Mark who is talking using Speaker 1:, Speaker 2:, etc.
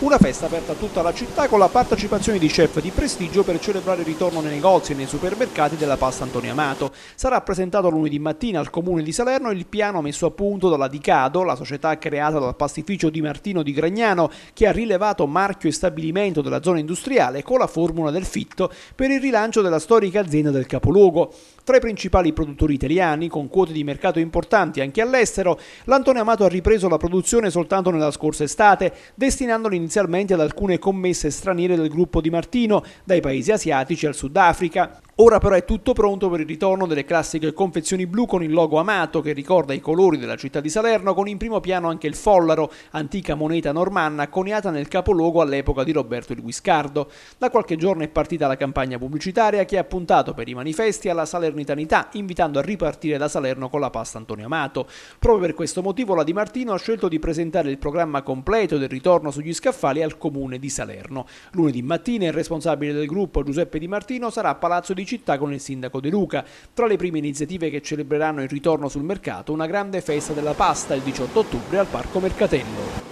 Speaker 1: Una festa aperta a tutta la città con la partecipazione di chef di prestigio per celebrare il ritorno nei negozi e nei supermercati della pasta Antonio Amato. Sarà presentato lunedì mattina al Comune di Salerno il piano messo a punto dalla Dicado, la società creata dal pastificio di Martino di Gragnano, che ha rilevato marchio e stabilimento della zona industriale con la formula del fitto per il rilancio della storica azienda del capoluogo. Tra i principali produttori italiani, con quote di mercato importanti anche all'estero, l'Antonio Amato ha ripreso la produzione soltanto nella scorsa estate, destinandolo inizialmente ad alcune commesse straniere del gruppo di Martino, dai paesi asiatici al Sudafrica, Ora però è tutto pronto per il ritorno delle classiche confezioni blu con il logo amato che ricorda i colori della città di Salerno, con in primo piano anche il follaro, antica moneta normanna coniata nel capoluogo all'epoca di Roberto il Guiscardo. Da qualche giorno è partita la campagna pubblicitaria che ha puntato per i manifesti alla salernitanità, invitando a ripartire da Salerno con la pasta Antonio Amato. Proprio per questo motivo la Di Martino ha scelto di presentare il programma completo del ritorno sugli scaffali al comune di Salerno. Lunedì mattina il responsabile del gruppo Giuseppe Di Martino sarà a Palazzo di città con il sindaco De Luca. Tra le prime iniziative che celebreranno il ritorno sul mercato, una grande festa della pasta il 18 ottobre al Parco Mercatello.